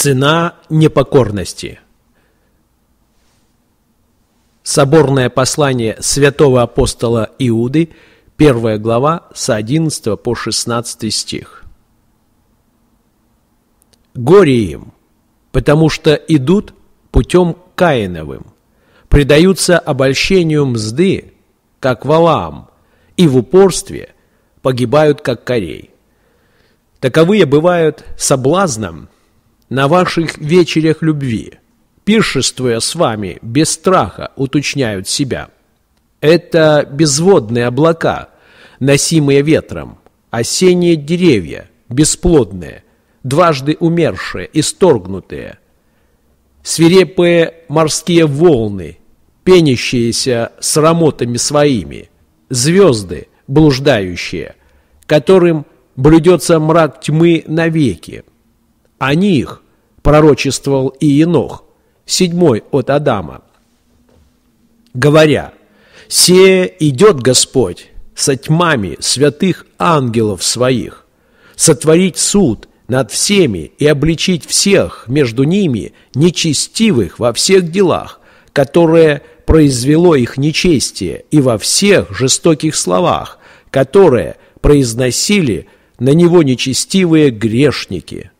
Цена непокорности. Соборное послание святого апостола Иуды, первая глава, с 11 по 16 стих. «Горе им, потому что идут путем Каиновым, предаются обольщению мзды, как Валаам, и в упорстве погибают, как Корей. Таковые бывают соблазном – на ваших вечерях любви, пиршествуя с вами без страха, уточняют себя. Это безводные облака, носимые ветром, осенние деревья, бесплодные, дважды умершие, исторгнутые, свирепые морские волны, пенящиеся с рамотами своими, звезды, блуждающие, которым блюдется мрак тьмы навеки. О них пророчествовал и Енох, седьмой от Адама, говоря, «Се идет Господь со тьмами святых ангелов своих, сотворить суд над всеми и обличить всех между ними нечестивых во всех делах, которые произвело их нечестие, и во всех жестоких словах, которые произносили на него нечестивые грешники».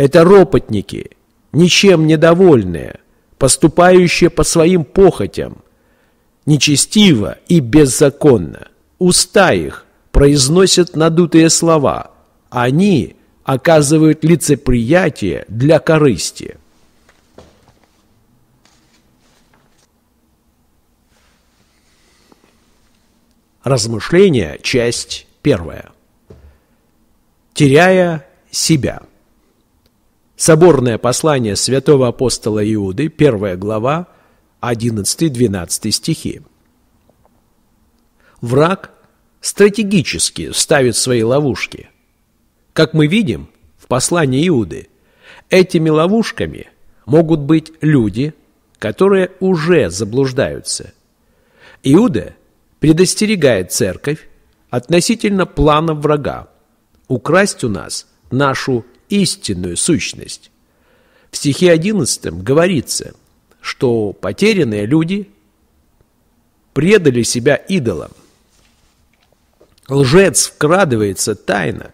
Это ропотники, ничем недовольные, поступающие по своим похотям, нечестиво и беззаконно. Уста их произносят надутые слова, они оказывают лицеприятие для корысти. Размышления, часть первая. Теряя себя – Соборное послание святого апостола Иуды, 1 глава, 11-12 стихи. Враг стратегически ставит свои ловушки. Как мы видим в послании Иуды, этими ловушками могут быть люди, которые уже заблуждаются. Иуда предостерегает церковь относительно плана врага украсть у нас нашу истинную сущность. В стихе 11 говорится, что потерянные люди предали себя идолам. Лжец вкрадывается тайно,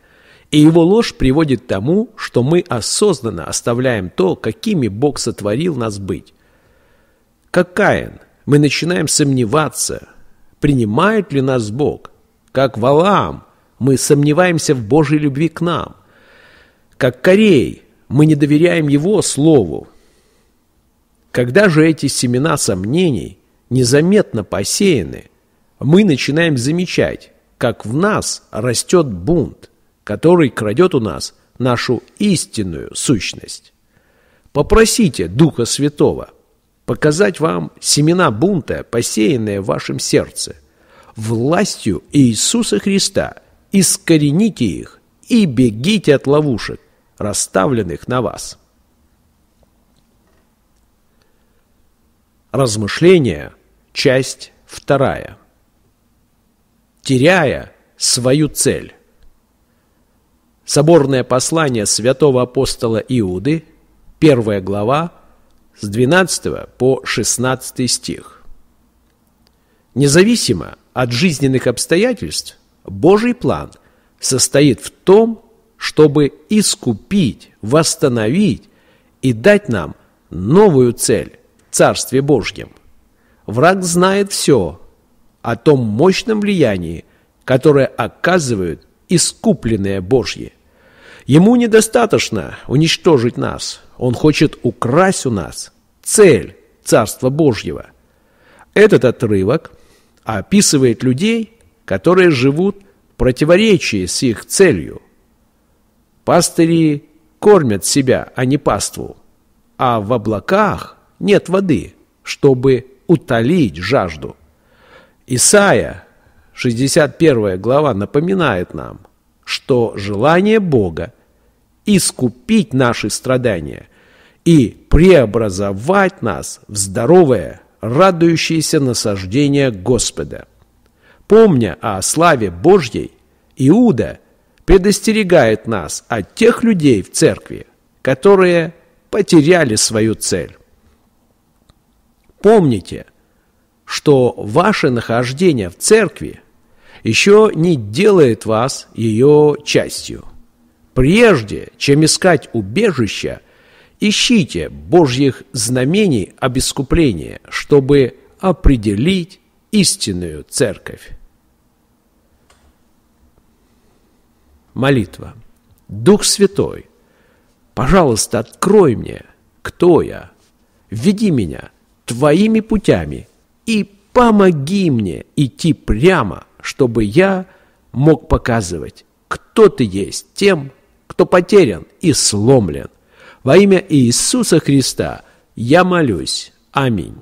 и его ложь приводит к тому, что мы осознанно оставляем то, какими Бог сотворил нас быть. Как Каин, мы начинаем сомневаться, принимает ли нас Бог. Как Валаам, мы сомневаемся в Божьей любви к нам – как Корей, мы не доверяем его слову. Когда же эти семена сомнений незаметно посеяны, мы начинаем замечать, как в нас растет бунт, который крадет у нас нашу истинную сущность. Попросите Духа Святого показать вам семена бунта, посеянные в вашем сердце. Властью Иисуса Христа искорените их и бегите от ловушек, расставленных на вас. Размышления, часть вторая. Теряя свою цель. Соборное послание святого апостола Иуды, первая глава, с 12 по 16 стих. Независимо от жизненных обстоятельств, Божий план состоит в том, чтобы искупить, восстановить и дать нам новую цель – Царстве Божьем. Враг знает все о том мощном влиянии, которое оказывают искупленные Божьи. Ему недостаточно уничтожить нас. Он хочет украсть у нас цель Царства Божьего. Этот отрывок описывает людей, которые живут в противоречии с их целью. Пастыри кормят себя, а не паству, а в облаках нет воды, чтобы утолить жажду. Исаия, 61 глава, напоминает нам, что желание Бога искупить наши страдания и преобразовать нас в здоровое, радующееся насаждение Господа. Помня о славе Божьей, Иуда – предостерегает нас от тех людей в церкви, которые потеряли свою цель. Помните, что ваше нахождение в церкви еще не делает вас ее частью. Прежде чем искать убежища, ищите Божьих знамений об искуплении, чтобы определить истинную церковь. молитва. Дух Святой, пожалуйста, открой мне, кто я, веди меня твоими путями и помоги мне идти прямо, чтобы я мог показывать, кто ты есть тем, кто потерян и сломлен. Во имя Иисуса Христа я молюсь. Аминь.